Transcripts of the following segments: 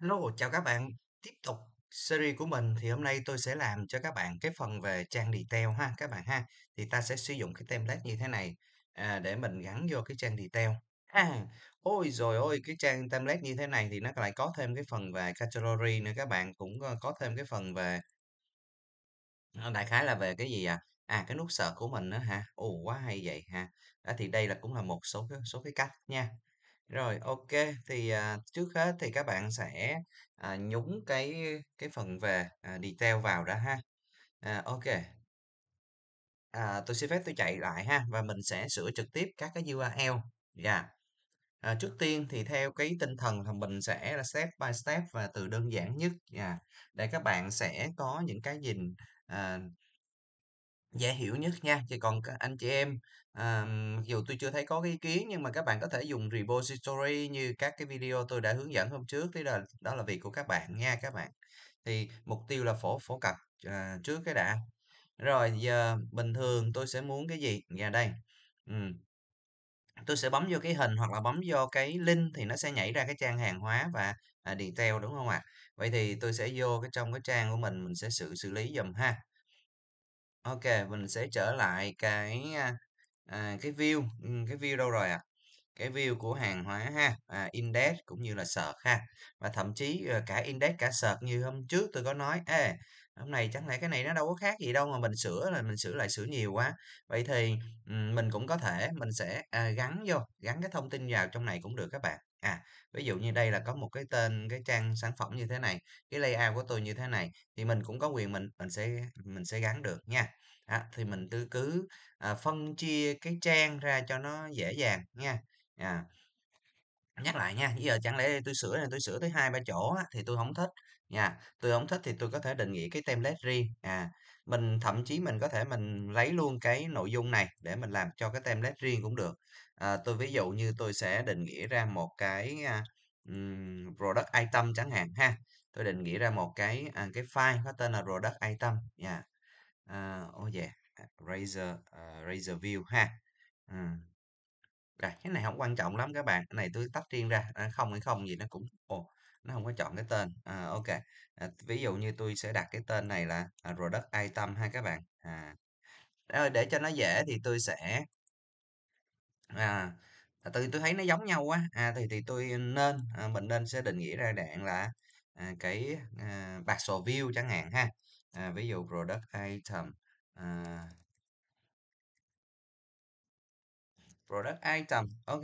Hello, chào các bạn. Tiếp tục series của mình thì hôm nay tôi sẽ làm cho các bạn cái phần về trang detail ha các bạn ha. Thì ta sẽ sử dụng cái template như thế này à, để mình gắn vô cái trang detail. À, ôi rồi ôi cái trang template như thế này thì nó lại có thêm cái phần về category nữa các bạn cũng ờ, có thêm cái phần về à, đại khái là về cái gì à? À cái nút sợ của mình nữa ha. Ồ quá hay vậy ha. Đó, thì đây là cũng là một số số cái cách nha. Rồi, OK. Thì, à, trước hết thì các bạn sẽ, à, nhúng cái cái phần về, à, detail vào đã ha. À, OK. À, tôi xin phép tôi chạy lại ha, và mình sẽ sửa trực tiếp các cái URL. Yeah. Dạ. À, trước tiên thì theo cái tinh thần thì mình sẽ là step by step và từ đơn giản nhất, yeah, dạ. để các bạn sẽ có những cái nhìn, à dễ hiểu nhất nha thì còn các anh chị em à, dù tôi chưa thấy có ý kiến nhưng mà các bạn có thể dùng repository như các cái video tôi đã hướng dẫn hôm trước đấy là đó là việc của các bạn nha các bạn thì mục tiêu là phổ phổ cập à, trước cái đã rồi giờ bình thường tôi sẽ muốn cái gì nhà dạ đây ừ. tôi sẽ bấm vô cái hình hoặc là bấm vô cái link thì nó sẽ nhảy ra cái trang hàng hóa và à, detail đúng không ạ à? vậy thì tôi sẽ vô cái trong cái trang của mình mình sẽ xử xử lý dùm ha Ok, mình sẽ trở lại cái à, cái view, ừ, cái view đâu rồi ạ? À? Cái view của hàng hóa ha, à, index cũng như là search ha. Và thậm chí ờ, cả index cả search như hôm trước tôi có nói, ê, hôm nay chẳng lẽ cái này nó đâu có khác gì đâu mà mình sửa là mình sửa lại sửa nhiều quá. Vậy thì mình cũng có thể mình sẽ à, gắn vô, gắn cái thông tin vào trong này cũng được các bạn à ví dụ như đây là có một cái tên cái trang sản phẩm như thế này cái layout của tôi như thế này thì mình cũng có quyền mình mình sẽ mình sẽ gắn được nha à, thì mình cứ cứ à, phân chia cái trang ra cho nó dễ dàng nha à, nhắc lại nha bây giờ chẳng lẽ tôi sửa này tôi sửa tới hai ba chỗ thì tôi không thích nha tôi không thích thì tôi có thể định nghĩa cái template riêng à mình thậm chí mình có thể mình lấy luôn cái nội dung này để mình làm cho cái template riêng cũng được à, tôi ví dụ như tôi sẽ định nghĩa ra một cái um, product item chẳng hạn ha tôi định nghĩa ra một cái à, cái file có tên là product item nha dạ. yeah. à, uh, oh yeah razor uh, razor view ha ừ. Uh. Rồi, cái này không quan trọng lắm các bạn cái này tôi tách riêng ra à, không hay không gì nó cũng ồ oh, nó không có chọn cái tên à, ok à, ví dụ như tôi sẽ đặt cái tên này là à, product item ha các bạn à để cho nó dễ thì tôi sẽ à, à tôi tôi thấy nó giống nhau quá à thì thì tôi nên à, mình nên sẽ định nghĩa ra đạn là à, cái à, sổ view chẳng hạn ha à, ví dụ product item à, product item ok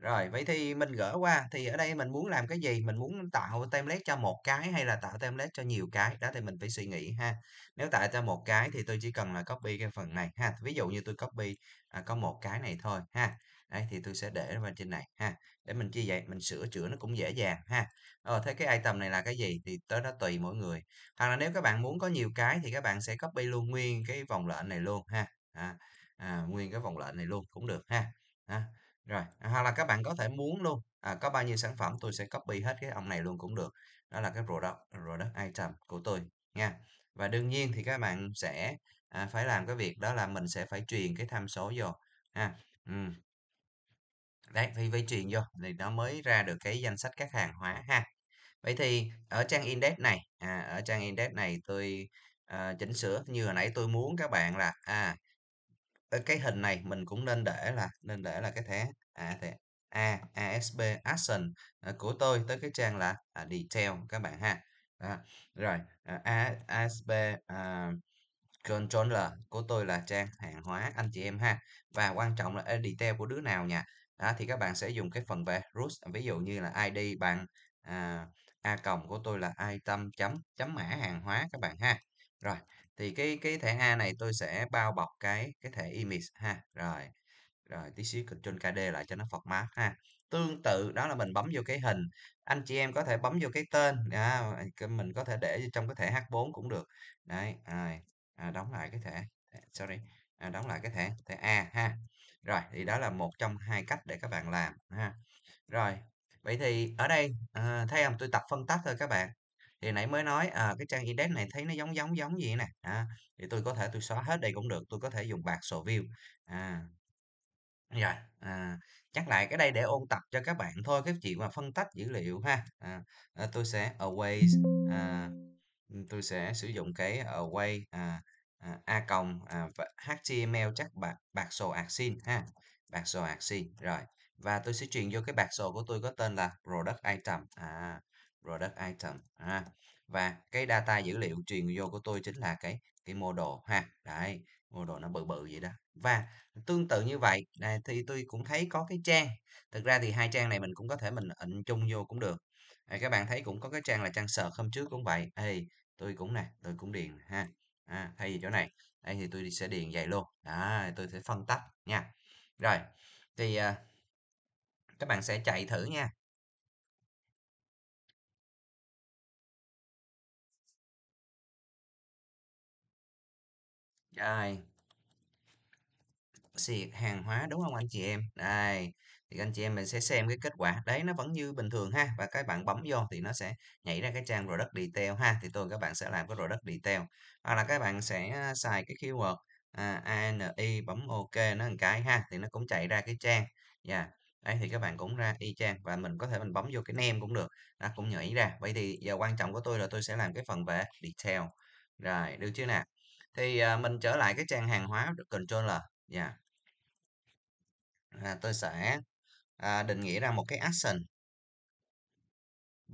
rồi, vậy thì mình gỡ qua thì ở đây mình muốn làm cái gì? Mình muốn tạo template cho một cái hay là tạo template cho nhiều cái? Đó thì mình phải suy nghĩ ha. Nếu tạo cho một cái thì tôi chỉ cần là copy cái phần này ha. Ví dụ như tôi copy à, có một cái này thôi ha. Đấy thì tôi sẽ để nó lên trên này ha. Để mình chia vậy, mình sửa chữa nó cũng dễ dàng ha. Ờ thế cái item này là cái gì thì tới đó tùy mỗi người. Hoặc là nếu các bạn muốn có nhiều cái thì các bạn sẽ copy luôn nguyên cái vòng lệnh này luôn ha. À, à, nguyên cái vòng lệnh này luôn cũng được ha. À rồi à, hoặc là các bạn có thể muốn luôn à, có bao nhiêu sản phẩm tôi sẽ copy hết cái ông này luôn cũng được đó là cái product product item của tôi nha và đương nhiên thì các bạn sẽ à, phải làm cái việc đó là mình sẽ phải truyền cái tham số vô ha ừ. đấy phải, phải truyền vô thì nó mới ra được cái danh sách các hàng hóa ha vậy thì ở trang index này à, ở trang index này tôi à, chỉnh sửa như hồi nãy tôi muốn các bạn là à cái hình này mình cũng nên để là nên để là cái thẻ à thẻ A ASP action à, của tôi tới cái trang là à, detail các bạn ha. À, rồi à, A, ASP à, controller của tôi là trang hàng hóa anh chị em ha. Và quan trọng là detail của đứa nào nha. Đó, thì các bạn sẽ dùng cái phần về root ví dụ như là ID bằng à, a cộng của tôi là item chấm chấm mã hàng hóa các bạn ha. Rồi thì cái cái thẻ A này tôi sẽ bao bọc cái cái thẻ image ha rồi rồi tí xíu Ctrl KD lại cho nó mát ha tương tự đó là mình bấm vô cái hình anh chị em có thể bấm vô cái tên à, mình có thể để trong cái thẻ H4 cũng được đấy à, à, đóng lại cái thẻ sorry à, đóng lại cái thẻ thẻ A ha rồi thì đó là một trong hai cách để các bạn làm ha rồi vậy thì ở đây à, thấy không tôi tập phân tách thôi các bạn thì nãy mới nói à, cái trang index này thấy nó giống giống giống gì nè à, thì tôi có thể tôi xóa hết đây cũng được tôi có thể dùng bạc sổ view à, rồi à, nhắc lại cái đây để ôn tập cho các bạn thôi cái chuyện mà phân tách dữ liệu ha à, à tôi sẽ always à, tôi sẽ sử dụng cái away à, à, a cộng à, html chắc bạc bạc sổ axin ha bạc sổ axin rồi và tôi sẽ truyền vô cái bạc sổ của tôi có tên là product item à product item ha. và cái data dữ liệu truyền vô của tôi chính là cái cái model ha đấy model nó bự bự vậy đó và tương tự như vậy này thì tôi cũng thấy có cái trang thực ra thì hai trang này mình cũng có thể mình ịnh chung vô cũng được à, các bạn thấy cũng có cái trang là trang search hôm trước cũng vậy ê tôi cũng nè tôi cũng điền ha à, thay vì chỗ này đây thì tôi sẽ điền vậy luôn đó tôi sẽ phân tách nha rồi thì à, các bạn sẽ chạy thử nha Rồi. Siệt hàng hóa đúng không anh chị em? Đây, thì anh chị em mình sẽ xem cái kết quả đấy nó vẫn như bình thường ha và các bạn bấm vô thì nó sẽ nhảy ra cái trang product detail ha thì tôi các bạn sẽ làm cái product detail hoặc là các bạn sẽ à, xài cái keyword à, ani bấm ok nó một cái ha thì nó cũng chạy ra cái trang dạ yeah. đấy thì các bạn cũng ra y chang và mình có thể mình bấm vô cái nem cũng được nó cũng nhảy ra vậy thì giờ quan trọng của tôi là tôi sẽ làm cái phần về detail rồi được chưa nào thì à, mình trở lại cái trang hàng hóa controller nha dạ. yeah. à, tôi sẽ à, định nghĩa ra một cái action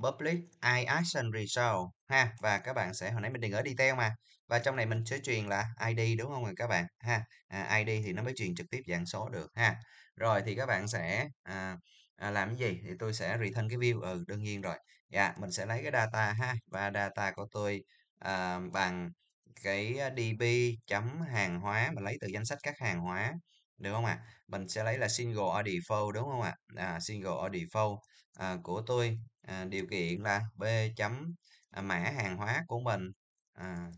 public i action result ha và các bạn sẽ hồi nãy mình định ở detail mà và trong này mình sẽ truyền là id đúng không rồi các bạn ha à, id thì nó mới truyền trực tiếp dạng số được ha rồi thì các bạn sẽ à, à, làm cái gì thì tôi sẽ return cái view ừ đương nhiên rồi dạ mình sẽ lấy cái data ha và data của tôi à, bằng cái DB chấm hàng hóa mình lấy từ danh sách các hàng hóa được không ạ? À? Mình sẽ lấy là single or default đúng không ạ? À? à, single or default à, của tôi à, điều kiện là B chấm à, mã hàng hóa của mình à,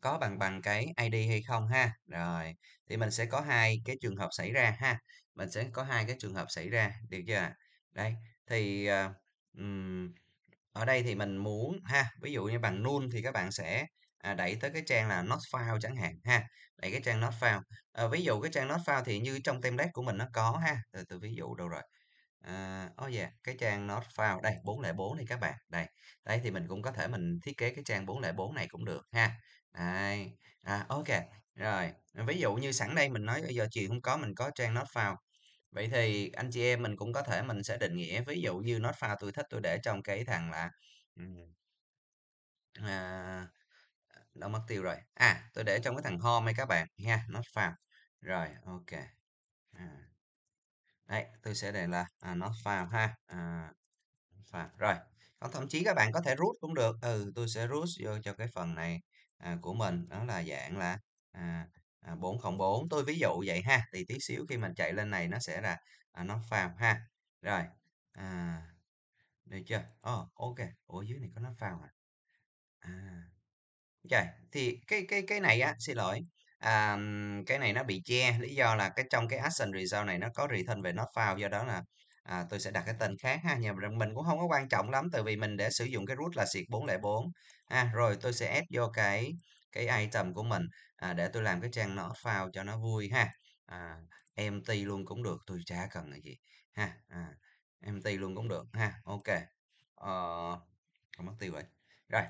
có bằng bằng cái ID hay không ha. Rồi, thì mình sẽ có hai cái trường hợp xảy ra ha. Mình sẽ có hai cái trường hợp xảy ra được chưa ạ? Đây, thì uh, um, ở đây thì mình muốn ha ví dụ như bằng null thì các bạn sẽ à, đẩy tới cái trang là not file chẳng hạn ha đẩy cái trang not file à, ví dụ cái trang not file thì như trong template của mình nó có ha từ từ ví dụ đâu rồi à, oh yeah cái trang not file đây 404 này các bạn đây đây thì mình cũng có thể mình thiết kế cái trang 404 này cũng được ha đây à, ok rồi ví dụ như sẵn đây mình nói bây giờ chiều không có mình có trang not file Vậy thì anh chị em mình cũng có thể mình sẽ định nghĩa ví dụ như nốt pha tôi thích tôi để trong cái thằng là ừm, à, đâu mất tiêu rồi. À, tôi để trong cái thằng home hay các bạn nha, nốt pha. Rồi, ok. À. Đấy, tôi sẽ để là à, nốt file ha. À, file. Rồi, còn thậm chí các bạn có thể rút cũng được. Ừ, tôi sẽ rút vô cho cái phần này à, của mình. Đó là dạng là à, à, 404 tôi ví dụ vậy ha thì tí xíu khi mình chạy lên này nó sẽ là à, nó phàm ha rồi à, được chưa oh, ok ở dưới này có nó phàm à, à. Trời, thì cái cái cái này á xin lỗi à, cái này nó bị che lý do là cái trong cái action result này nó có return về nó phao do đó là à, tôi sẽ đặt cái tên khác ha nhưng mà mình cũng không có quan trọng lắm từ vì mình để sử dụng cái root là siệt 404 ha à, rồi tôi sẽ ép vô cái cái item của mình à, để tôi làm cái trang nó vào cho nó vui ha à, mt luôn cũng được tôi chả cần cái gì ha à, mt luôn cũng được ha ok ờ, không mất tiêu vậy rồi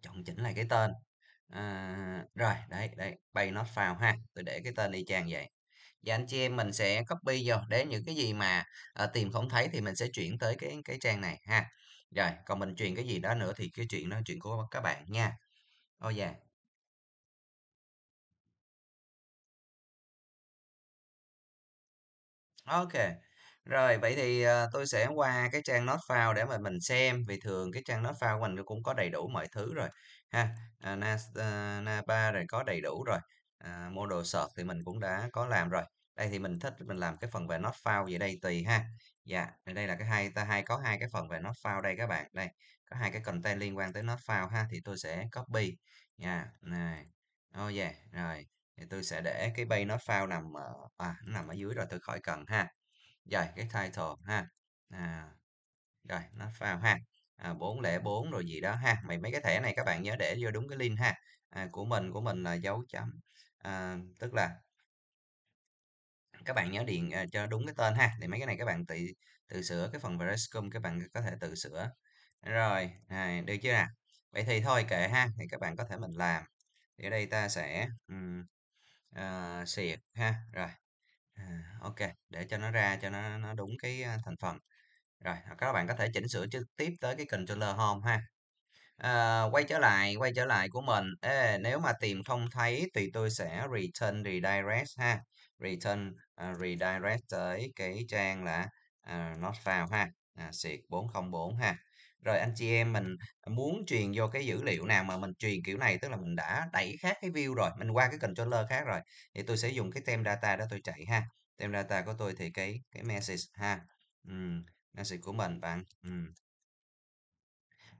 chọn chỉnh lại cái tên à, rồi đấy đấy bay nó vào ha tôi để cái tên đi chang vậy và dạ, anh chị em mình sẽ copy vô để những cái gì mà à, tìm không thấy thì mình sẽ chuyển tới cái cái trang này ha rồi còn mình chuyển cái gì đó nữa thì cái chuyện đó chuyện của các bạn nha ô oh yeah OK. Rồi, vậy thì, ờ, tôi sẽ qua cái trang Notefile để mà mình xem, vì thường cái trang Notefile của mình cũng có đầy đủ mọi thứ rồi ha. À, Nas ờ, Napa rồi có đầy đủ rồi, à, Model Search thì mình cũng đã có làm rồi. Đây thì mình thích mình làm cái phần về Notefile vậy đây tùy ha. Dạ, thì đây là cái hai ta hai có hai cái phần về Notefile đây các bạn, đây, có hai cái content liên quan tới Notefile ha, thì tôi sẽ copy. Yeah, dạ, này. Oh yeah, rồi thì tôi sẽ để cái bay nó file nằm ở, à, nó nằm ở dưới rồi tôi khỏi cần ha rồi cái title ha à, rồi nó file ha à, 404 rồi gì đó ha mày mấy cái thẻ này các bạn nhớ để vô đúng cái link ha à, của mình của mình là dấu chấm à, tức là các bạn nhớ điền à, cho đúng cái tên ha thì mấy cái này các bạn tự tự sửa cái phần Verescom các bạn có thể tự sửa rồi à, được chưa nào vậy thì thôi kệ ha thì các bạn có thể mình làm thì ở đây ta sẽ um, à, ờ, xiệt ha rồi à, ok để cho nó ra cho nó nó đúng cái thành phần rồi à, các bạn có thể chỉnh sửa trực tiếp tới cái controller home ha à, quay trở lại quay trở lại của mình Ê, nếu mà tìm không thấy thì tôi sẽ return redirect ha return uh, redirect tới cái trang là uh, not found ha à, siệt 404 ha rồi anh chị em mình muốn truyền vô cái dữ liệu nào mà mình truyền kiểu này tức là mình đã đẩy khác cái view rồi mình qua cái controller khác rồi thì tôi sẽ dùng cái tem data đó tôi chạy ha tem data của tôi thì cái cái message ha ừ, message của mình bạn ừ.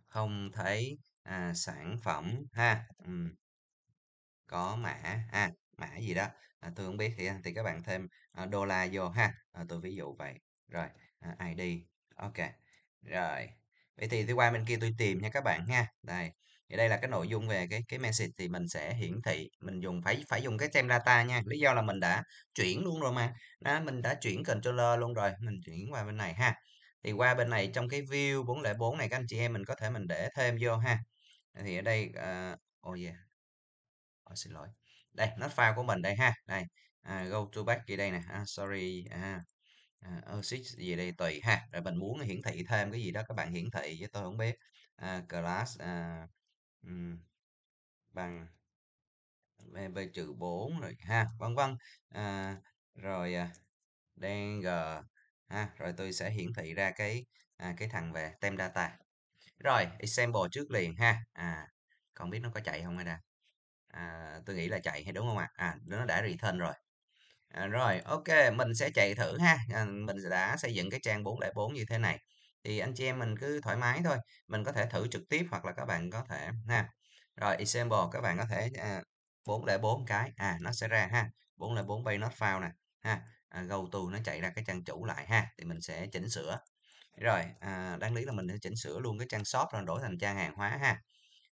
không thấy à, sản phẩm ha ừ. có mã à mã gì đó à, tôi không biết thì thì các bạn thêm à, đô la vô ha à, tôi ví dụ vậy rồi à, ID ok rồi vậy thì tôi qua bên kia tôi tìm nha các bạn nha đây thì đây là cái nội dung về cái cái message thì mình sẽ hiển thị mình dùng phải phải dùng cái tem data nha lý do là mình đã chuyển luôn rồi mà đó, mình đã chuyển controller luôn rồi mình chuyển qua bên này ha thì qua bên này trong cái view 404 này các anh chị em mình có thể mình để thêm vô ha thì ở đây uh, oh yeah oh, xin lỗi đây nó file của mình đây ha đây uh, go to back kia đây nè uh, sorry uh, à, gì đây tùy ha rồi mình muốn hiển thị thêm cái gì đó các bạn hiển thị với tôi không biết à, class à, um, bằng v trừ 4 rồi ha vân vân à, rồi à, đen g ha rồi tôi sẽ hiển thị ra cái à, cái thằng về tem data rồi example trước liền ha à không biết nó có chạy không hay nè à, tôi nghĩ là chạy hay đúng không ạ à? à nó đã return rồi à, rồi ok mình sẽ chạy thử ha à, mình đã xây dựng cái trang 404 như thế này thì anh chị em mình cứ thoải mái thôi mình có thể thử trực tiếp hoặc là các bạn có thể ha rồi example các bạn có thể à, 404 cái à nó sẽ ra ha 404 bay not found nè ha à, go to nó chạy ra cái trang chủ lại ha thì mình sẽ chỉnh sửa rồi à, đáng lý là mình sẽ chỉnh sửa luôn cái trang shop rồi đổi thành trang hàng hóa ha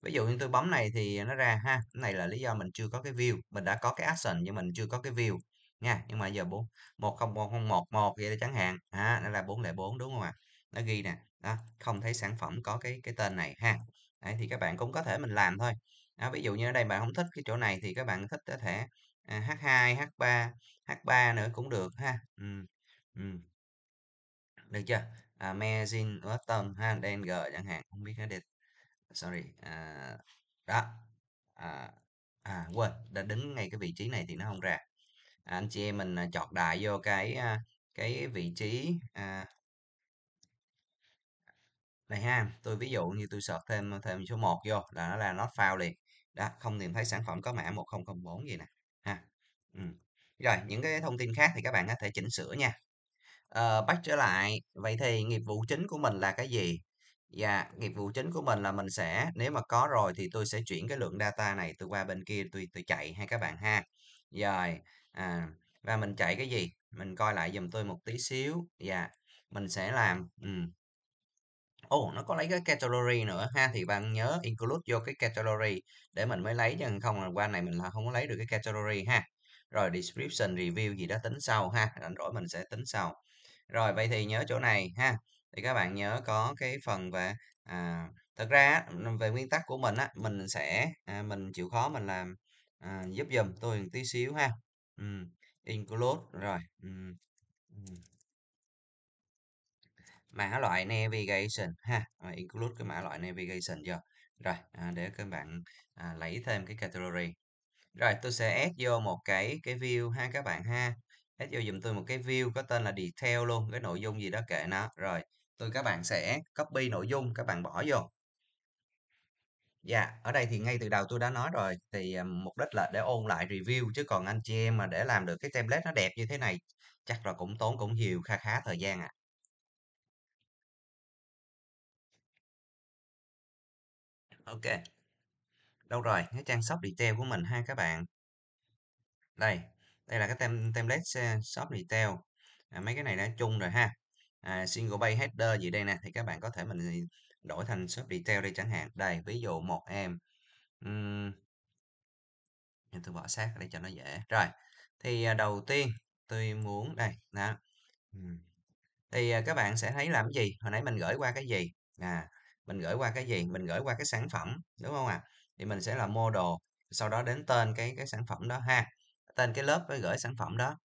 ví dụ như tôi bấm này thì nó ra ha cái này là lý do mình chưa có cái view mình đã có cái action nhưng mình chưa có cái view nha nhưng mà giờ bốn một không một không một một vậy chẳng hạn à, nó là bốn lẻ bốn đúng không ạ nó ghi nè đó không thấy sản phẩm có cái cái tên này ha Đấy, thì các bạn cũng có thể mình làm thôi à, ví dụ như ở đây bạn không thích cái chỗ này thì các bạn thích có thể h2 h3 h3 nữa cũng được ha ừ. Ừ. được chưa à, magazine bottom ha G chẳng hạn không biết cái địch sorry à, đó à, à quên đã đứng ngay cái vị trí này thì nó không ra À, anh chị em mình à, chọn đại vô cái à, cái vị trí à, đây ha tôi ví dụ như tôi sợ thêm thêm số 1 vô là nó là nó found liền đó không tìm thấy sản phẩm có mã 1004 gì nè ha ừ. rồi những cái thông tin khác thì các bạn có thể chỉnh sửa nha à, bắt trở lại vậy thì nghiệp vụ chính của mình là cái gì và dạ, nghiệp vụ chính của mình là mình sẽ nếu mà có rồi thì tôi sẽ chuyển cái lượng data này từ qua bên kia tôi tôi chạy hay các bạn ha rồi À, và mình chạy cái gì? Mình coi lại giùm tôi một tí xíu. Dạ. Mình sẽ làm ừm. Ồ, nó có lấy cái category nữa ha, thì bạn nhớ include vô cái category để mình mới lấy chứ không là qua này mình là không có lấy được cái category ha. Rồi description review gì đó tính sau ha, rảnh rỗi mình sẽ tính sau. Rồi vậy thì nhớ chỗ này ha. Thì các bạn nhớ có cái phần về à thật ra về nguyên tắc của mình á, mình sẽ à, mình chịu khó mình làm à, giúp giùm tôi một tí xíu ha. Ừm, include, rồi, ừm, ừm. Mã loại navigation ha, include cái mã loại navigation vô. Rồi, à, để các bạn, à, lấy thêm cái category. Rồi, tôi sẽ add vô một cái cái view ha các bạn ha, add vô dùm tôi một cái view có tên là detail luôn, cái nội dung gì đó kệ nó. Rồi, tôi các bạn sẽ copy nội dung, các bạn bỏ vô. Dạ, ở đây thì ngay từ đầu tôi đã nói rồi thì à, mục đích là để ôn lại review chứ còn anh chị em mà để làm được cái template nó đẹp như thế này chắc là cũng tốn cũng nhiều kha khá thời gian ạ. Ok. Đâu rồi, cái trang shop detail của mình ha các bạn. Đây, đây là cái tem template shop detail. À, mấy cái này đã chung rồi ha. À, single page header gì đây nè thì các bạn có thể mình đổi thành shop detail đi chẳng hạn đây ví dụ một em um, tôi bỏ sát để cho nó dễ rồi thì à, đầu tiên tôi muốn đây đó thì à, các bạn sẽ thấy làm cái gì hồi nãy mình gửi qua cái gì à mình gửi qua cái gì mình gửi qua cái sản phẩm đúng không ạ à? thì mình sẽ là model sau đó đến tên cái cái sản phẩm đó ha tên cái lớp với gửi sản phẩm đó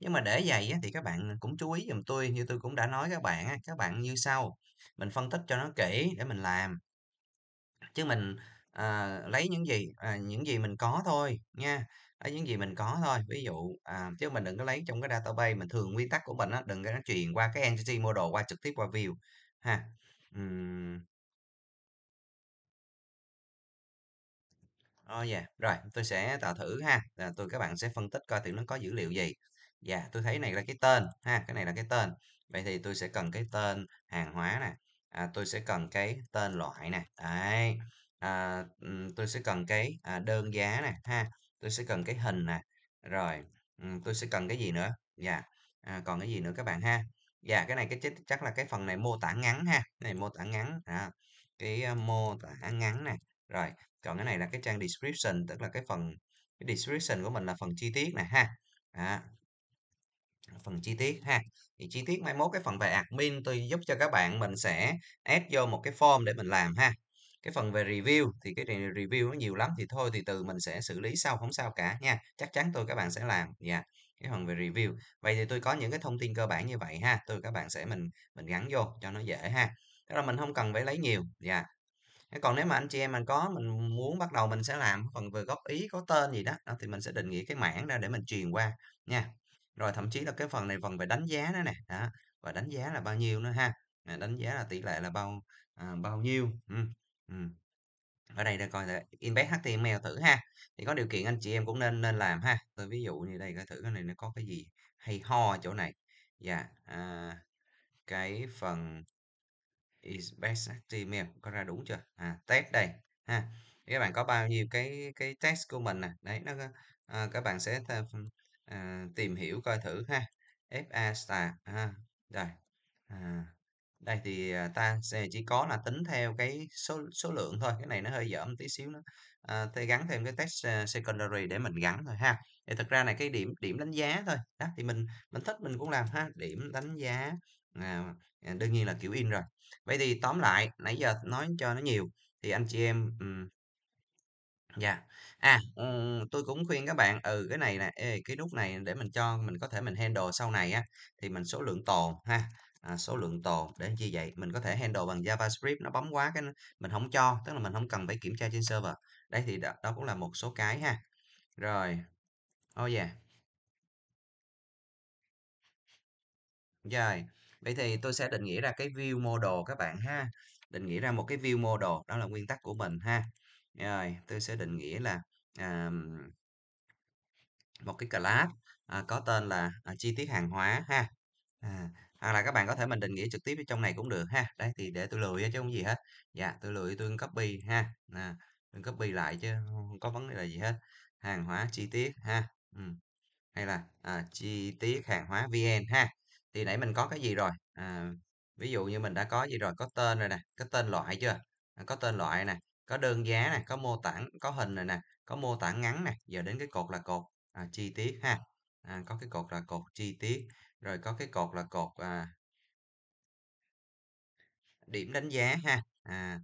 nhưng mà để vậy thì các bạn cũng chú ý giùm tôi như tôi cũng đã nói các bạn các bạn như sau. Mình phân tích cho nó kỹ để mình làm. Chứ mình à, lấy những gì à, những gì mình có thôi nha. Lấy những gì mình có thôi. Ví dụ à, chứ mình đừng có lấy trong cái database mình thường nguyên tắc của mình đó đừng có nó truyền qua cái entity model qua trực tiếp qua view ha. Uhm. Oh yeah, rồi tôi sẽ tạo thử ha, là tôi các bạn sẽ phân tích coi thử nó có dữ liệu gì dạ tôi thấy này là cái tên ha cái này là cái tên vậy thì tôi sẽ cần cái tên hàng hóa nè à, tôi sẽ cần cái tên loại nè đấy à, tôi sẽ cần cái à, đơn giá nè ha tôi sẽ cần cái hình nè rồi tôi sẽ cần cái gì nữa dạ à, còn cái gì nữa các bạn ha dạ cái này cái chắc, là cái phần này mô tả ngắn ha cái này mô tả ngắn à, cái ờ, mô tả ngắn nè rồi còn cái này là cái trang description tức là cái phần cái description của mình là phần chi tiết nè ha à, phần chi tiết ha thì chi tiết mai mốt cái phần về admin tôi giúp cho các bạn mình sẽ add vô một cái form để mình làm ha cái phần về review thì cái review nó nhiều lắm thì thôi thì từ mình sẽ xử lý sau không sao cả nha chắc chắn tôi các bạn sẽ làm dạ yeah. cái phần về review vậy thì tôi có những cái thông tin cơ bản như vậy ha tôi các bạn sẽ mình mình gắn vô cho nó dễ ha tức là mình không cần phải lấy nhiều dạ yeah còn nếu mà anh chị em mình có mình muốn bắt đầu mình sẽ làm phần về góp ý có tên gì đó, đó thì mình sẽ định nghĩa cái mảng ra để mình truyền qua nha rồi thậm chí là cái phần này phần về đánh giá nữa nè đó và đánh giá là bao nhiêu nữa ha đánh giá là tỷ lệ là bao à, bao nhiêu ừ. Ừ. ở đây là coi là index html thử ha thì có điều kiện anh chị em cũng nên nên làm ha tôi ví dụ như đây coi thử cái này nó có cái gì hay ho chỗ này dạ à, cái phần index html có ra đúng chưa à test đây ha các bạn có bao nhiêu cái cái test của mình nè đấy nó à, các bạn sẽ À, tìm hiểu coi thử ha FA star ha rồi à, đây thì à, ta sẽ chỉ có là tính theo cái số số lượng thôi cái này nó hơi dở một tí xíu nữa à, tôi gắn thêm cái test à, secondary để mình gắn thôi ha thì thật ra này cái điểm điểm đánh giá thôi đó thì mình mình thích mình cũng làm ha điểm đánh giá à, đương nhiên là kiểu in rồi vậy thì tóm lại nãy giờ nói cho nó nhiều thì anh chị em um, Dạ. À, ừm, tôi cũng khuyên các bạn, ừ, cái này nè, ê, cái nút này để mình cho mình có thể mình handle sau này á, thì mình số lượng tồn ha, à, số lượng tồn để làm vậy? Mình có thể handle bằng JavaScript, nó bấm quá cái mình không cho, tức là mình không cần phải kiểm tra trên server. Đấy, thì đó đó cũng là một số cái ha. Rồi. Oh, yeah. Rồi, vậy thì tôi sẽ định nghĩa ra cái view model các bạn ha, định nghĩa ra một cái view model, đó là nguyên tắc của mình ha. Rồi, tôi sẽ định nghĩa là à, một cái class à, có tên là à, chi tiết hàng hóa ha. À, hoặc là các bạn có thể mình định nghĩa trực tiếp ở trong này cũng được ha. Đấy thì để tôi lười chứ không gì hết. Dạ, tôi lười tôi copy ha. À, tôi copy lại chứ không có vấn đề là gì hết. Hàng hóa chi tiết ha. Ừ. Hay là à, chi tiết hàng hóa VN ha. Thì nãy mình có cái gì rồi? À, ví dụ như mình đã có gì rồi, có tên rồi nè, có tên loại chưa? À, có tên loại nè có đơn giá nè có mô tả có hình này nè có mô tả ngắn nè giờ đến cái cột là cột à, chi tiết ha à, có cái cột là cột chi tiết rồi có cái cột là cột à, điểm đánh giá ha à,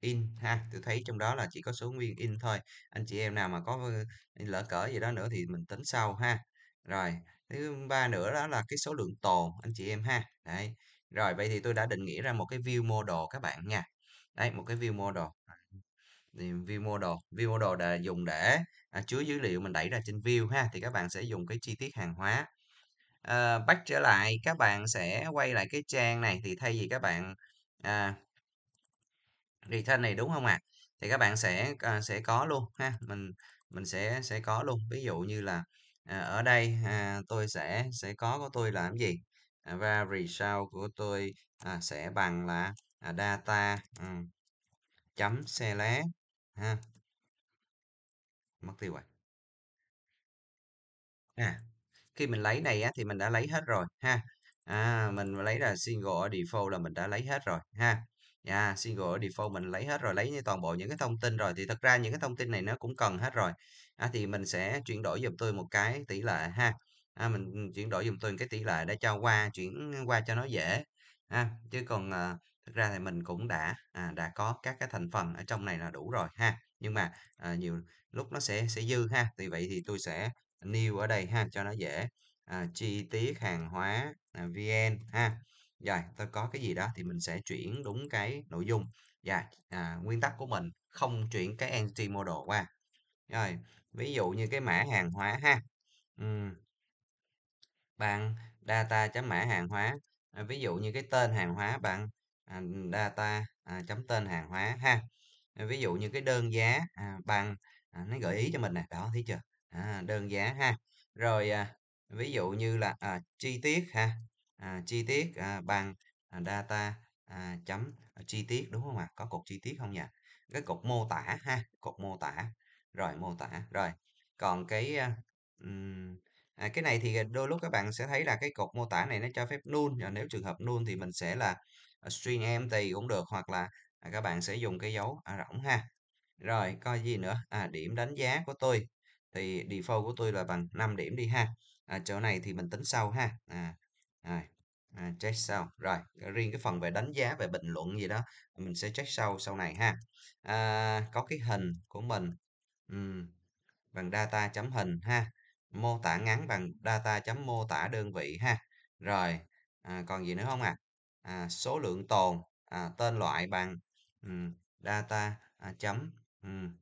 in ha tôi thấy trong đó là chỉ có số nguyên in thôi anh chị em nào mà có lỡ cỡ gì đó nữa thì mình tính sau ha rồi thứ ba nữa đó là cái số lượng tồn anh chị em ha đấy rồi vậy thì tôi đã định nghĩa ra một cái view mô đồ các bạn nha Đấy, một cái view model. Thì view model, view model là dùng để à, chứa dữ liệu mình đẩy ra trên view ha thì các bạn sẽ dùng cái chi tiết hàng hóa. À, bắt trở lại các bạn sẽ quay lại cái trang này thì thay vì các bạn à, return này đúng không ạ? À? Thì các bạn sẽ à, sẽ có luôn ha. Mình mình sẽ sẽ có luôn. Ví dụ như là à, ở đây à, tôi sẽ sẽ có của tôi làm gì? À, và result của tôi à, sẽ bằng là À, data um, chấm select ha mất tiêu rồi à khi mình lấy này á, thì mình đã lấy hết rồi ha à, mình lấy là single ở default là mình đã lấy hết rồi ha yeah, à, single ở default mình lấy hết rồi lấy như toàn bộ những cái thông tin rồi thì thật ra những cái thông tin này nó cũng cần hết rồi à, thì mình sẽ chuyển đổi dùm tôi một cái tỷ lệ ha à, mình ừ, chuyển đổi dùm tôi một cái tỷ lệ để cho qua chuyển qua cho nó dễ ha chứ còn à, thực ra thì mình cũng đã à, đã có các cái thành phần ở trong này là đủ rồi ha nhưng mà à, nhiều lúc nó sẽ sẽ dư ha vì vậy thì tôi sẽ new ở đây ha cho nó dễ à, chi tiết hàng hóa à, vn ha rồi tôi có cái gì đó thì mình sẽ chuyển đúng cái nội dung và à, nguyên tắc của mình không chuyển cái entity model qua rồi ví dụ như cái mã hàng hóa ha uhm. bạn data chấm mã hàng hóa à, ví dụ như cái tên hàng hóa bạn À, data à, chấm tên hàng hóa ha ờ, ví dụ như cái đơn giá à, bằng nó gợi ý cho mình nè đó thấy chưa à, đơn giá ha rồi à, ví dụ như là à, chi tiết ha à, chi tiết à, bằng data à, chấm chi tiết đúng không ạ có cột chi tiết không nhỉ cái cột mô tả ha cột mô tả rồi mô tả rồi còn cái à, à, cái này thì đôi lúc các bạn sẽ thấy là cái cột mô tả này nó cho phép null và nếu trường hợp null thì mình sẽ là Ờ, string empty cũng được hoặc là à, các bạn sẽ dùng cái dấu à, rỗng ha rồi coi gì nữa à, điểm đánh giá của tôi thì default của tôi là bằng 5 điểm đi ha à, chỗ này thì mình tính sau ha à, à, à, check sau rồi riêng cái phần về đánh giá về bình luận gì đó mình sẽ check sau sau này ha à, có cái hình của mình ừ, bằng data chấm hình ha mô tả ngắn bằng data chấm mô tả đơn vị ha rồi à, còn gì nữa không ạ à? à, số lượng tồn à, tên loại bằng um, data à, chấm um,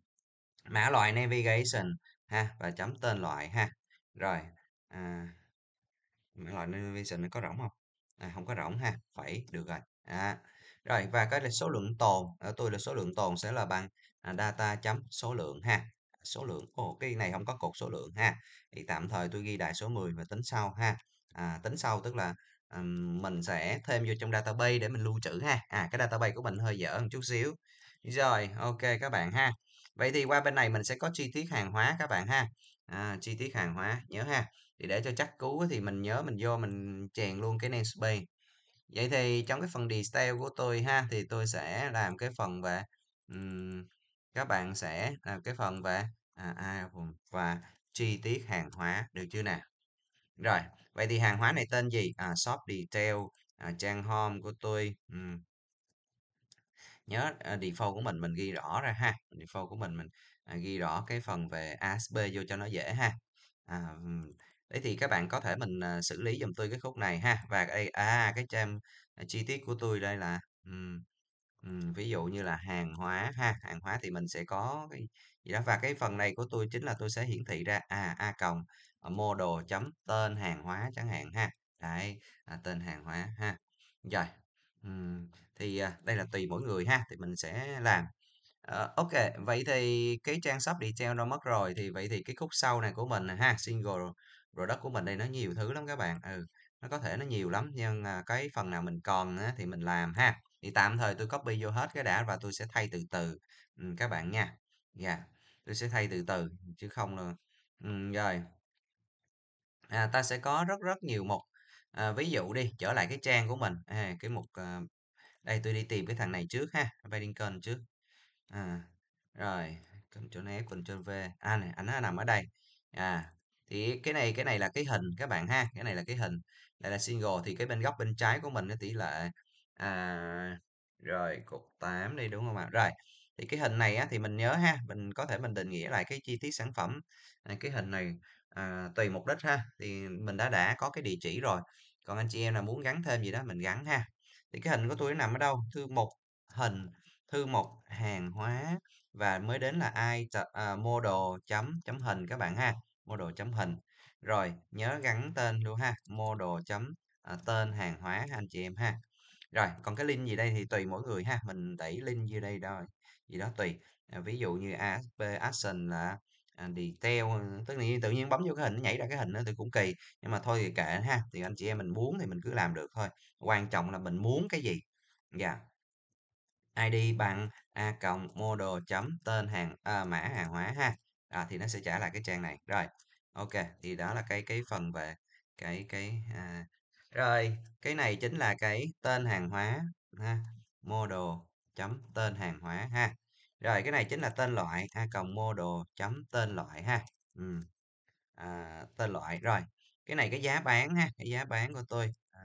mã loại navigation ha và chấm tên loại ha rồi à, mã loại navigation nó có rỗng không à, không có rỗng ha phải được rồi à, rồi và cái là số lượng tồn ở tôi là số lượng tồn sẽ là bằng à, data chấm số lượng ha số lượng ồ oh, cái này không có cột số lượng ha thì tạm thời tôi ghi đại số 10 và tính sau ha à, tính sau tức là mình sẽ thêm vô trong database để mình lưu trữ ha à cái database của mình hơi dở một chút xíu rồi ok các bạn ha vậy thì qua bên này mình sẽ có chi tiết hàng hóa các bạn ha à, chi tiết hàng hóa nhớ ha thì để cho chắc cú thì mình nhớ mình vô mình chèn luôn cái name space vậy thì trong cái phần detail của tôi ha thì tôi sẽ làm cái phần về um, các bạn sẽ làm cái phần về à, à, và chi tiết hàng hóa được chưa nè rồi Vậy thì hàng hóa này tên gì? À, shop detail, à, trang home của tôi. Ừ. Nhớ à, default của mình mình ghi rõ ra ha. Default của mình mình à, ghi rõ cái phần về ASP vô cho nó dễ ha. À, đấy thì các bạn có thể mình à, xử lý giùm tôi cái khúc này ha. Và đây à cái trang à, chi tiết của tôi đây là um, Ừm, ví dụ như là hàng hóa ha, hàng hóa thì mình sẽ có cái gì đó và cái phần này của tôi chính là tôi sẽ hiển thị ra, à, A cộng ờ, à, model chấm tên hàng hóa chẳng hạn ha. Đấy, à, tên hàng hóa ha. Rồi, ừm, thì, à, đây là tùy mỗi người ha, thì mình sẽ làm. Ờ, ô vậy thì cái trang shop detail nó mất rồi, thì vậy thì cái khúc sau này của mình ha, single product của mình đây nó nhiều thứ lắm các bạn, ừ, nó có thể nó nhiều lắm, nhưng, à, cái phần nào mình còn á thì mình làm ha thì tạm thời tôi copy vô hết cái đã và tôi sẽ thay từ từ ừ, các bạn nha yeah. Dạ, tôi sẽ thay từ từ chứ không là ừ, rồi à, ta sẽ có rất rất nhiều mục à, ví dụ đi trở lại cái trang của mình à, cái mục à, đây tôi đi tìm cái thằng này trước ha Biden trước à, rồi Ctrl né Ctrl V à này anh nó nằm ở đây à thì cái này cái này là cái hình các bạn ha cái này là cái hình đây là single thì cái bên góc bên trái của mình nó tỷ lệ À, rồi cục 8 đi, đúng không ạ? Rồi, thì cái hình này á, thì mình nhớ ha, mình có thể mình định nghĩa lại cái chi tiết sản phẩm. À, cái hình này, à, tùy mục đích ha, thì mình đã đã có cái địa chỉ rồi, còn anh chị em nào muốn gắn thêm gì đó mình gắn ha. Thì cái hình của tôi nó nằm ở đâu? Thư mục Hình, thư mục Hàng hóa và mới đến là ai t à, model chấm chấm hình các bạn ha, model chấm hình. Rồi, nhớ gắn tên luôn ha, model chấm, à, tên hàng hóa anh chị em ha. Rồi, còn cái link gì đây thì tùy mỗi người ha, mình đẩy link gì đây rồi, gì đó tùy. À, ví dụ như ASP action là à, detail ờ, tức là tự nhiên bấm vô cái hình nó nhảy ra cái hình nó thì cũng kỳ nhưng mà thôi thì kệ ha thì anh chị em mình muốn thì mình cứ làm được thôi quan trọng là mình muốn cái gì dạ yeah. ID bằng a cộng model chấm tên hàng à, mã hàng hóa ha à, thì nó sẽ trả lại cái trang này rồi ok thì đó là cái cái phần về cái cái à, rồi, cái này chính là cái tên hàng hóa ha, model chấm tên hàng hóa ha. Rồi cái này chính là tên loại ha, cộng model chấm tên loại ha. Ừ. À, tên loại rồi. Cái này cái giá bán ha, cái giá bán của tôi. À,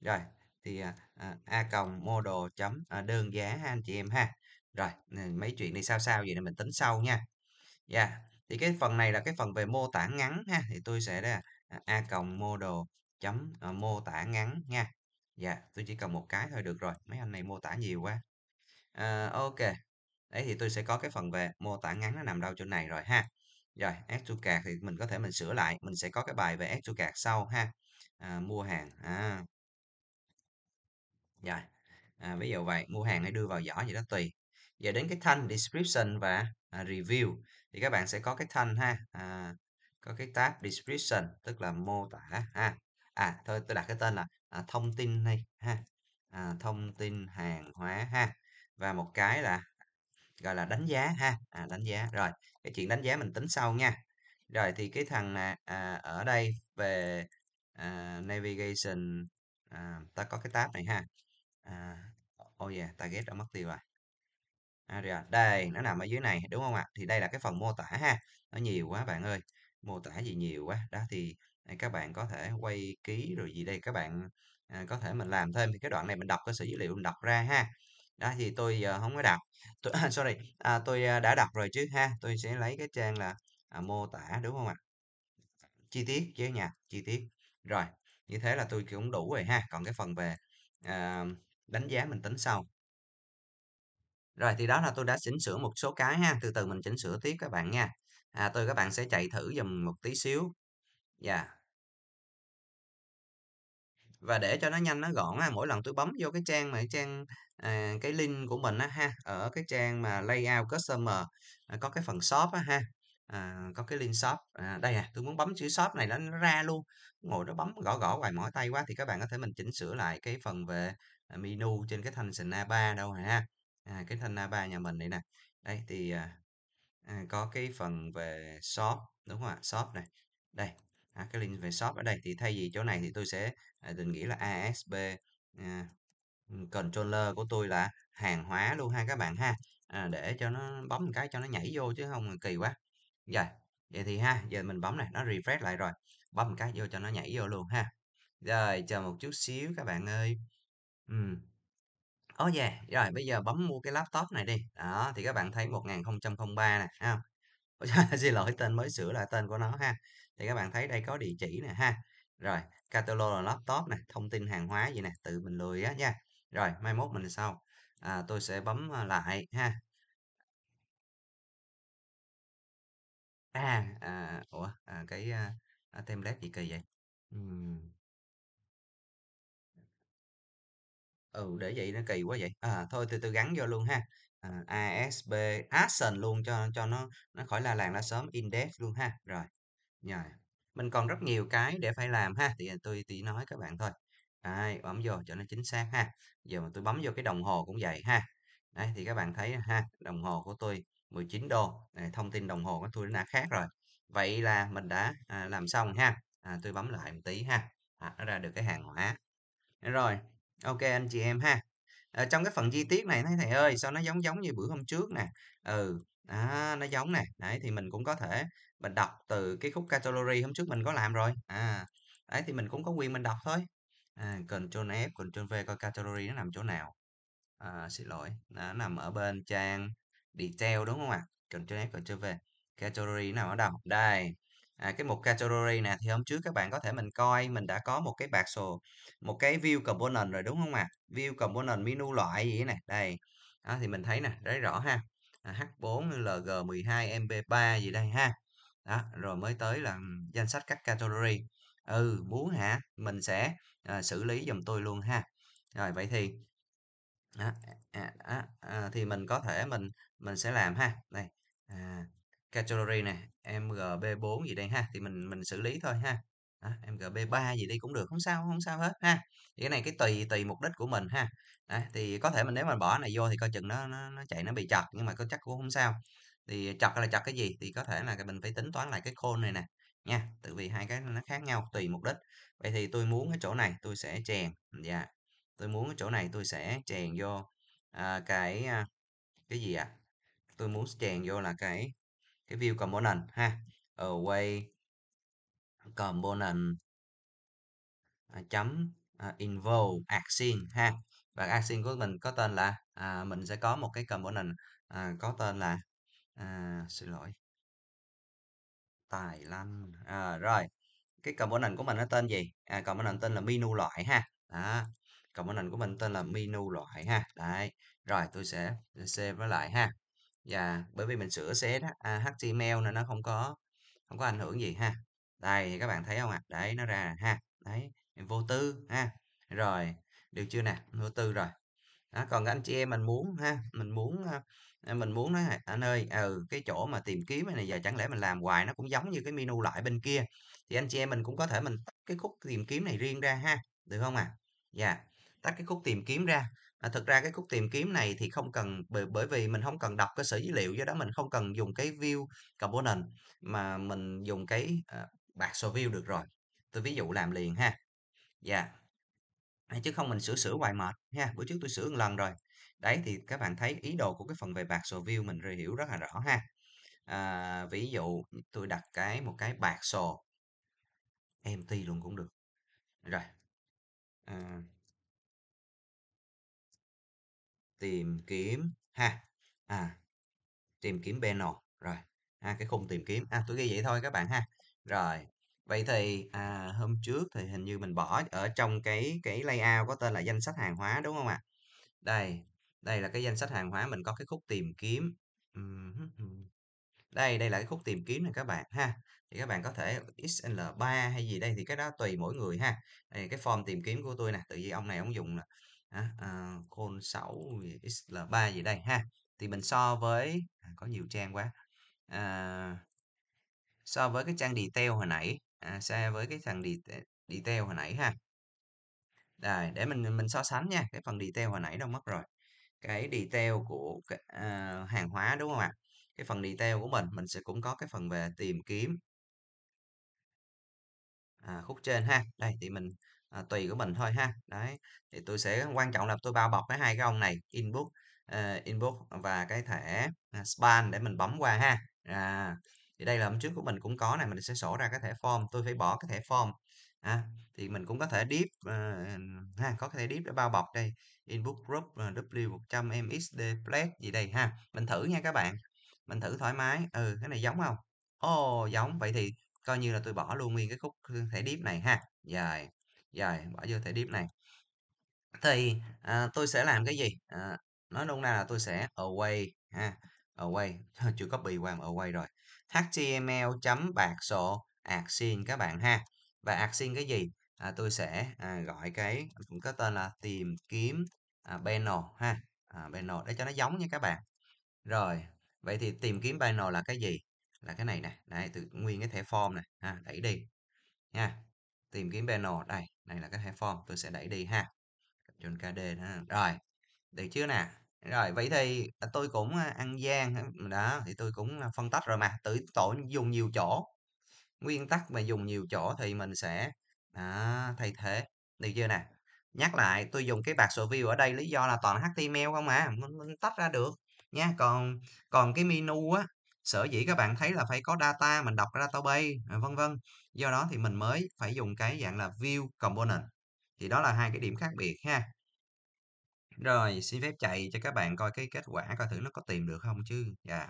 rồi thì à, à a cộng model chấm à, đơn giá ha anh chị em ha. Rồi, mấy chuyện này sao sao vậy là mình tính sau nha. Dạ, yeah. thì cái phần này là cái phần về mô tả ngắn ha thì tôi sẽ là à, a cộng model chấm uh, mô tả ngắn nha dạ tôi chỉ cần một cái thôi được rồi mấy anh này mô tả nhiều quá uh, ok đấy thì tôi sẽ có cái phần về mô tả ngắn nó nằm đâu chỗ này rồi ha rồi add to cart thì mình có thể mình sửa lại mình sẽ có cái bài về add to cart sau ha à, mua hàng à. rồi à, ví dụ vậy mua hàng hay đưa vào giỏ gì đó tùy giờ đến cái thanh description và à, review thì các bạn sẽ có cái thanh ha à, có cái tab description tức là mô tả ha à thôi tôi đặt cái tên là à, thông tin này ha à, thông tin hàng hóa ha và một cái là gọi là đánh giá ha à, đánh giá rồi cái chuyện đánh giá mình tính sau nha rồi thì cái thằng này, à, ở đây về à, navigation à, ta có cái tab này ha à, oh yeah target đã mất tiêu rồi à, rồi đây nó nằm ở dưới này đúng không ạ thì đây là cái phần mô tả ha nó nhiều quá bạn ơi mô tả gì nhiều quá đó thì Đấy, các bạn có thể quay ký rồi gì đây các bạn à, có thể mình làm thêm thì cái đoạn này mình đọc cơ sở dữ liệu mình đọc ra ha đó thì tôi uh, ờ, không có đọc tôi, sorry à, tôi uh, đã đọc rồi chứ ha tôi sẽ lấy cái trang là à, mô tả đúng không ạ chi tiết chứ nhà chi tiết rồi như thế là tôi cũng đủ rồi ha còn cái phần về à, đánh giá mình tính sau rồi thì đó là tôi đã chỉnh sửa một số cái ha từ từ mình chỉnh sửa tiếp các bạn nha à, tôi các bạn sẽ chạy thử dùm một tí xíu dạ yeah và để cho nó nhanh nó gọn ha mỗi lần tôi bấm vô cái trang mà cái trang à, cái link của mình á ha ở cái trang mà layout customer à, có cái phần shop á ha à, có cái link shop à, đây à tôi muốn bấm chữ shop này nó, nó ra luôn ngồi nó bấm gõ gõ hoài mỏi tay quá thì các bạn có thể mình chỉnh sửa lại cái phần về à, menu trên cái thanh sình A3 đâu ha à, cái thanh A3 nhà mình đây nè đây thì à, à, có cái phần về shop đúng không ạ shop này đây à, cái link về shop ở đây thì thay vì chỗ này thì tôi sẽ à, định nghĩa là ASP à, controller của tôi là hàng hóa luôn ha các bạn ha à, để cho nó bấm một cái cho nó nhảy vô chứ không kỳ quá rồi vậy thì ha giờ mình bấm này nó refresh lại rồi bấm một cái vô cho nó nhảy vô luôn ha rồi chờ một chút xíu các bạn ơi ừ oh yeah rồi bây giờ bấm mua cái laptop này đi đó thì các bạn thấy 1003 nè không xin lỗi tên mới sửa lại tên của nó ha thì các bạn thấy đây có địa chỉ nè ha rồi catalog là laptop nè thông tin hàng hóa gì nè tự mình lười á nha rồi mai mốt mình sau à, tôi sẽ bấm à, lại ha à, à ủa à, cái à, à template gì kỳ vậy ừ để vậy nó kỳ quá vậy à, thôi từ từ gắn vô luôn ha à, ASB action luôn cho cho nó nó khỏi la làng la sớm index luôn ha rồi rồi, mình còn rất nhiều cái để phải làm ha, thì tôi tí nói các bạn thôi. ai bấm vô cho nó chính xác ha. Giờ mà tôi bấm vô cái đồng hồ cũng vậy ha. Đấy, thì các bạn thấy ha, đồng hồ của tôi 19 đô. Này, thông tin đồng hồ của tôi đã khác rồi. Vậy là mình đã à, làm xong ha. À, tôi bấm lại một tí ha. À, nó ra được cái hàng hóa. Rồi, ok anh chị em ha. Ở ờ, trong cái phần chi tiết này thấy thầy ơi sao nó giống giống như bữa hôm trước nè ừ à nó giống nè, đấy, thì mình cũng có thể mình đọc từ cái khúc category hôm trước mình có làm rồi. À, đấy thì mình cũng có quyền mình đọc thôi. À, Ctrl F, Ctrl V coi category nó nằm chỗ nào. À, xin lỗi, nó nằm ở bên trang detail đúng không ạ? À? Ctrl F, Ctrl V. Category nào ở đâu? Đây. À, cái mục category nè thì hôm trước các bạn có thể mình coi mình đã có một cái bạc sổ một cái view component rồi đúng không ạ? À? View component menu loại gì này, Đây. Đó, thì mình thấy nè, rất rõ ha H4 LG12 MP3 gì đây ha đó rồi mới tới là danh sách các category ừ muốn hả mình sẽ à, xử lý dùm tôi luôn ha rồi vậy thì đó, à, à, à, thì mình có thể mình mình sẽ làm ha Đây, à, category nè mgb 4 gì đây ha thì mình mình xử lý thôi ha à, MGB3 gì đi cũng được không sao không sao hết ha thì cái này cái tùy tùy mục đích của mình ha à, thì có thể mình nếu mà bỏ này vô thì coi chừng nó nó, nó chạy nó bị chật nhưng mà có chắc cũng không sao thì chật là chật cái gì thì có thể là mình phải tính toán lại cái khôn này nè nha tự vì hai cái nó khác nhau tùy mục đích vậy thì tôi muốn cái chỗ này tôi sẽ chèn dạ yeah. tôi muốn cái chỗ này tôi sẽ chèn vô à, cái à, cái gì ạ à? tôi muốn chèn vô là cái cái view component ha away component à, chấm à, involve action ha và action của mình có tên là à, mình sẽ có một cái component à, có tên là à, xin lỗi tài lanh à, rồi cái component của mình nó tên gì à, component tên là menu loại ha đó component của mình tên là menu loại ha đấy rồi tôi sẽ save với lại ha và bởi vì mình sửa xét à, HTML nên nó không có không có ảnh hưởng gì ha đây thì các bạn thấy không ạ à? đấy nó ra ha đấy vô tư ha rồi được chưa nè vô tư rồi đó, còn anh chị em mình muốn ha mình muốn ờ, mình muốn nói anh ơi ừ, cái chỗ mà tìm kiếm này giờ chẳng lẽ mình làm hoài nó cũng giống như cái menu lại bên kia thì anh chị em mình cũng có thể mình tắt cái khúc tìm kiếm này riêng ra ha được không ạ à? dạ tắt cái khúc tìm kiếm ra à, thực ra cái khúc tìm kiếm này thì không cần bởi, bởi vì mình không cần đọc cơ sở dữ liệu do đó mình không cần dùng cái view component mà mình dùng cái ờ, bạc so view được rồi tôi ví dụ làm liền ha dạ yeah. chứ không mình sửa sửa hoài mệt ha bữa trước tôi sửa một lần rồi đấy thì các bạn thấy ý đồ của cái phần về bạc sổ view mình rồi hiểu rất là rõ ha à, ví dụ tôi đặt cái một cái bạc sò mt luôn cũng được rồi à, tìm kiếm ha à tìm kiếm panel rồi ha à, cái khung tìm kiếm à tôi ghi vậy thôi các bạn ha rồi, vậy thì, à, hôm trước thì hình như mình bỏ ở trong cái cái layout có tên là danh sách hàng hóa, đúng không ạ? Đây, đây là cái danh sách hàng hóa mình có cái khúc tìm kiếm. Đây, đây là cái khúc tìm kiếm này các bạn ha, thì các bạn có thể XL3 hay gì đây thì cái đó tùy mỗi người ha. Thì cái form tìm kiếm của tôi nè, tự nhiên ông này ông dùng là á, ờ, 6 XL3 gì đây ha. Thì mình so với à, có nhiều trang quá. À so với cái trang detail hồi nãy à, so với cái thằng detail hồi nãy ha đây để mình mình so sánh nha cái phần detail hồi nãy đâu mất rồi cái detail của cái, uh, hàng hóa đúng không ạ cái phần detail của mình mình sẽ cũng có cái phần về tìm kiếm à, khúc trên ha đây thì mình à, tùy của mình thôi ha đấy thì tôi sẽ quan trọng là tôi bao bọc cái hai cái ông này inbox uh, inbox và cái thẻ à, span để mình bấm qua ha à, thì đây là hôm trước của mình cũng có này mình sẽ sổ ra cái thẻ form tôi phải bỏ cái thẻ form à, thì mình cũng có thể deep uh, ha, có thể deep để bao bọc đây input group uh, w100 msd plate gì đây ha mình thử nha các bạn mình thử thoải mái ừ cái này giống không ồ oh, giống vậy thì coi như là tôi bỏ luôn nguyên cái khúc thẻ deep này ha dài dài bỏ vô thẻ deep này thì à, tôi sẽ làm cái gì à, nói luôn ra là tôi sẽ away ha away chưa copy qua mà away rồi html chấm bạc sổ axin à, các bạn ha và axin à, cái gì à, tôi sẽ à, gọi cái cũng có tên là tìm kiếm à, panel ha à, panel để cho nó giống nha các bạn rồi vậy thì tìm kiếm panel là cái gì là cái này nè đây từ nguyên cái thẻ form này ha đẩy đi nha tìm kiếm panel đây này là cái thẻ form tôi sẽ đẩy đi ha chọn kd nữa rồi được chưa nè rồi, vậy thì, à, tôi cũng, ăn gian á, đó, thì tôi cũng, phân tách rồi mà, tự tổ dùng nhiều chỗ, nguyên tắc mà dùng nhiều chỗ thì mình sẽ, đó, à, thay thế, được chưa nè? Nhắc lại, tôi dùng cái bạc Partial View ở đây lý do là toàn HTML không à, mình tách ra được nha. Còn còn cái menu á, sở dĩ các bạn thấy là phải có data, mình đọc ra à, vân vân, do đó thì mình mới phải dùng cái dạng là View Component, thì đó là hai cái điểm khác biệt ha. Rồi, xin phép chạy cho các bạn coi cái kết quả coi thử nó có tìm được không chứ. Dạ.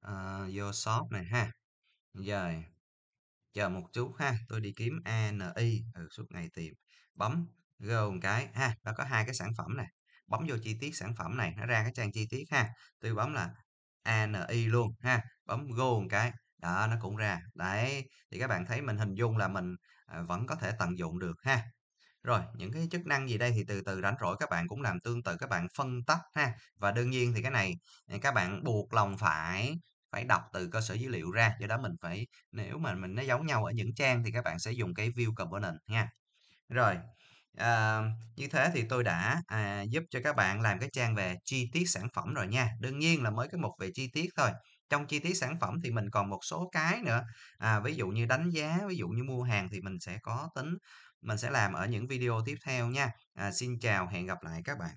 Ờ, vô shop này ha. Rồi. Chờ một chút ha, tôi đi kiếm ANI, ừ, suốt ngày tìm. Bấm gồm một cái ha, nó có hai cái sản phẩm này. Bấm vô chi tiết sản phẩm này, nó ra cái trang chi tiết ha. Tôi bấm là ANI luôn ha, bấm go một cái. Đó, nó cũng ra. Đấy, thì các bạn thấy mình hình dung là mình à, vẫn có thể tận dụng được ha. Rồi, những cái chức năng gì đây thì từ từ rảnh rỗi các bạn cũng làm tương tự các bạn phân tách ha. Và đương nhiên thì cái này à, các bạn buộc lòng phải phải đọc từ cơ sở dữ liệu ra, do đó mình phải nếu mà mình nó giống nhau ở những trang thì các bạn sẽ dùng cái view component nha. Rồi, À, như thế thì tôi đã à, giúp cho các bạn làm cái trang về chi tiết sản phẩm rồi nha đương nhiên là mới cái mục về chi tiết thôi trong chi tiết sản phẩm thì mình còn một số cái nữa à, ví dụ như đánh giá ví dụ như mua hàng thì mình sẽ có tính mình sẽ làm ở những video tiếp theo nha. À, xin chào, hẹn gặp lại các bạn.